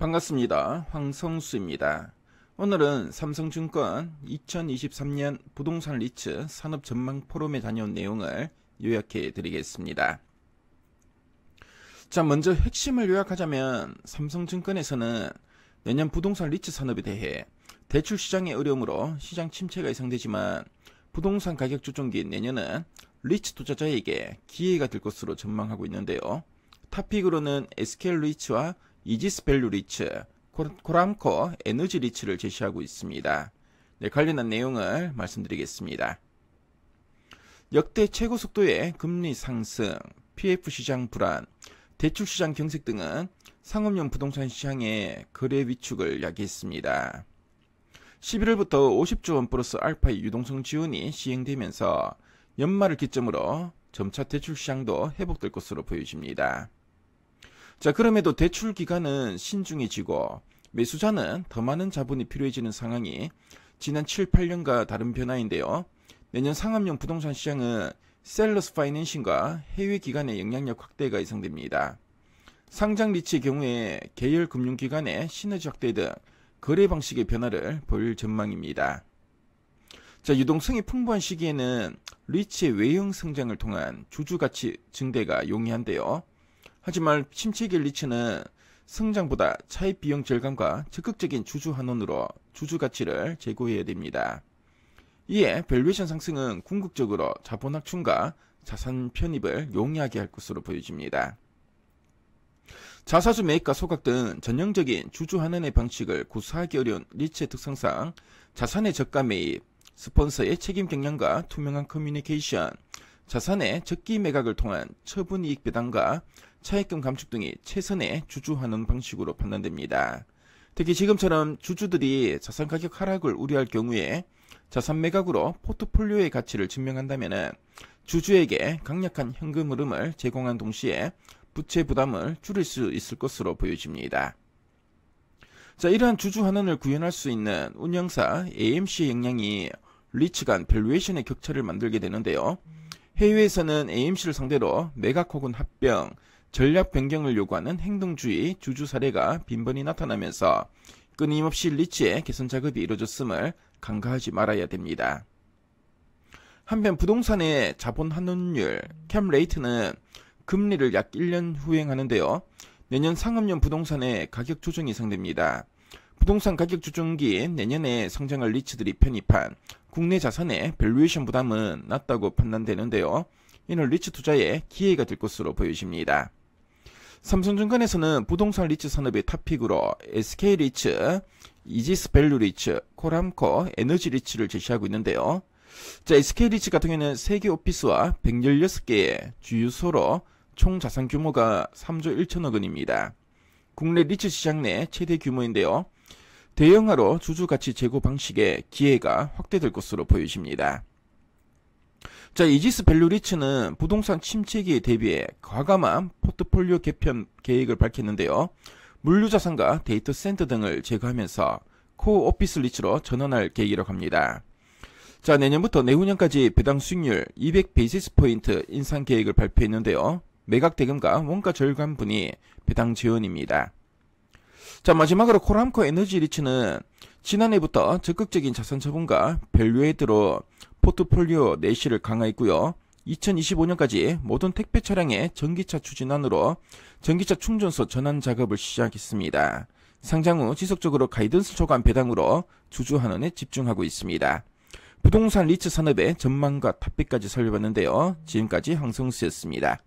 반갑습니다. 황성수입니다. 오늘은 삼성증권 2023년 부동산 리츠 산업 전망 포럼에 다녀온 내용을 요약해 드리겠습니다. 자, 먼저 핵심을 요약하자면 삼성증권에서는 내년 부동산 리츠 산업에 대해 대출 시장의 어려움으로 시장 침체가 예상되지만 부동산 가격 조정기인 내년은 리츠 투자자에게 기회가 될 것으로 전망하고 있는데요. 탑픽으로는 SK 리츠와 이지스밸류 리츠, 코람코 에너지 리츠를 제시하고 있습니다. 네, 관련한 내용을 말씀드리겠습니다. 역대 최고 속도의 금리 상승, PF 시장 불안, 대출 시장 경색 등은 상업용 부동산 시장의 거래 위축을 야기했습니다. 11월부터 50조 원 플러스 알파의 유동성 지원이 시행되면서 연말을 기점으로 점차 대출 시장도 회복될 것으로 보여집니다. 자, 그럼에도 대출 기간은 신중해지고 매수자는 더 많은 자본이 필요해지는 상황이 지난 7, 8년과 다른 변화인데요. 내년 상업용 부동산 시장은 셀러스 파이낸싱과 해외 기관의 영향력 확대가 예상됩니다. 상장 리치의 경우에 계열 금융기관의 시너지 확대 등 거래 방식의 변화를 볼 전망입니다. 자, 유동성이 풍부한 시기에는 리치의 외형 성장을 통한 주주 가치 증대가 용이한데요. 하지만 침체기 리츠는 성장보다 차입 비용 절감과 적극적인 주주 환원으로 주주 가치를 제고해야 됩니다. 이에 밸류에이션 상승은 궁극적으로 자본 확충과 자산 편입을 용이하게 할 것으로 보여집니다. 자사주 매입과 소각 등 전형적인 주주 환원의 방식을 구사하기 어려운 리츠의 특성상 자산의 저가 매입, 스폰서의 책임 경영과 투명한 커뮤니케이션, 자산의 적기 매각을 통한 처분 이익 배당과 차익금 감축 등이 최선의 주주하는 방식으로 판단됩니다. 특히 지금처럼 주주들이 자산 가격 하락을 우려할 경우에 자산 매각으로 포트폴리오의 가치를 증명한다면 주주에게 강력한 현금 흐름을 제공한 동시에 부채 부담을 줄일 수 있을 것으로 보여집니다. 자, 이러한 주주 환원을 구현할 수 있는 운영사 AMC의 역량이 리츠 간 밸류에이션의 격차를 만들게 되는데요. 해외에서는 AMC를 상대로 매각 혹은 합병, 전략 변경을 요구하는 행동주의 주주 사례가 빈번히 나타나면서 끊임없이 리츠의 개선 작업이 이루어졌음을 간과하지 말아야 됩니다. 한편 부동산의 자본 환원율 캠 레이트는 금리를 약 1년 후행하는데요. 내년 상업용 부동산의 가격 조정이 예상됩니다. 부동산 가격 조정기인 내년에 성장할 리츠들이 편입한 국내 자산의 밸류에이션 부담은 낮다고 판단되는데요. 이는 리츠 투자에 기회가 될 것으로 보여집니다. 삼성증권에서는 부동산 리츠 산업의 탑픽으로 SK 리츠, 이지스 밸류 리츠, 코람코, 에너지 리츠를 제시하고 있는데요. 자, SK 리츠 같은 경우에는 3개 오피스와 116개의 주유소로 총 자산 규모가 3조 1천억 원입니다. 국내 리츠 시장 내 최대 규모인데요. 대형화로 주주 가치 제고 방식의 기회가 확대될 것으로 보여집니다. 자, 이지스 밸류리츠는 부동산 침체기에 대비해 과감한 포트폴리오 개편 계획을 밝혔는데요. 물류자산과 데이터 센터 등을 제거하면서 코 오피스 리츠로 전환할 계획이라고 합니다. 자, 내년부터 내후년까지 배당 수익률 200 베이시스 포인트 인상 계획을 발표했는데요. 매각 대금과 원가 절감분이 배당 지원입니다. 자, 마지막으로 코람코 에너지 리츠는 지난해부터 적극적인 자산 처분과 밸류에이드로 포트폴리오 내실을 강화했고요. 2025년까지 모든 택배 차량의 전기차 추진안으로 전기차 충전소 전환 작업을 시작했습니다. 상장 후 지속적으로 가이던스 초간 배당으로 주주환원에 집중하고 있습니다. 부동산 리츠 산업의 전망과 탑픽까지 살펴봤는데요. 지금까지 황성수였습니다.